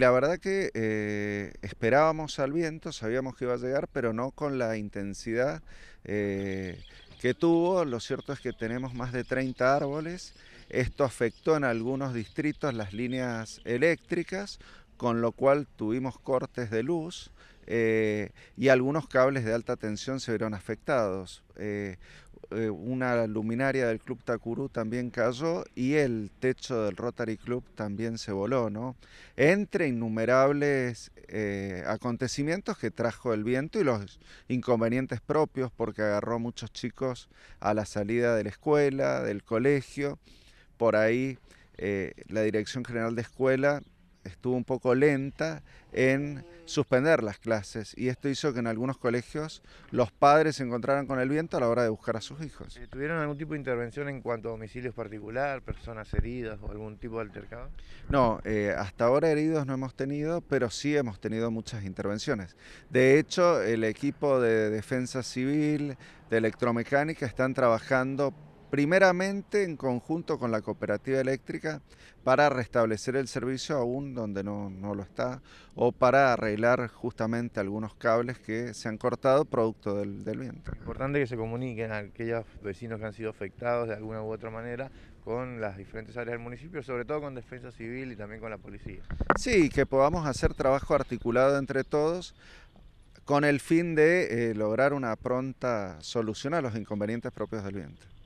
la verdad que eh, esperábamos al viento, sabíamos que iba a llegar, pero no con la intensidad eh, que tuvo. Lo cierto es que tenemos más de 30 árboles. Esto afectó en algunos distritos las líneas eléctricas, con lo cual tuvimos cortes de luz. Eh, y algunos cables de alta tensión se vieron afectados. Eh, eh, una luminaria del Club Takuru también cayó y el techo del Rotary Club también se voló, ¿no? Entre innumerables acontecimientos que trajo el viento y los inconvenientes propios porque agarró muchos chicos a la salida de la escuela, del colegio. Por ahí la Dirección General de Escuela estuvo un poco lenta en suspender las clases y esto hizo que en algunos colegios los padres se encontraran con el viento a la hora de buscar a sus hijos. Eh, ¿Tuvieron algún tipo de intervención en cuanto a domicilios particular, personas heridas o algún tipo de altercado? No, eh, hasta ahora heridos no hemos tenido, pero sí hemos tenido muchas intervenciones. De hecho, el equipo de defensa civil, de electromecánica, están trabajando primeramente en conjunto con la cooperativa eléctrica para restablecer el servicio aún donde no, lo está o para arreglar justamente algunos cables que se han cortado producto del, del viento. Importante que se comuniquen a aquellos vecinos que han sido afectados de alguna u otra manera con las diferentes áreas del municipio, sobre todo con defensa civil y también con la policía. Sí, que podamos hacer trabajo articulado entre todos con el fin de eh, lograr una pronta solución a los inconvenientes propios del viento.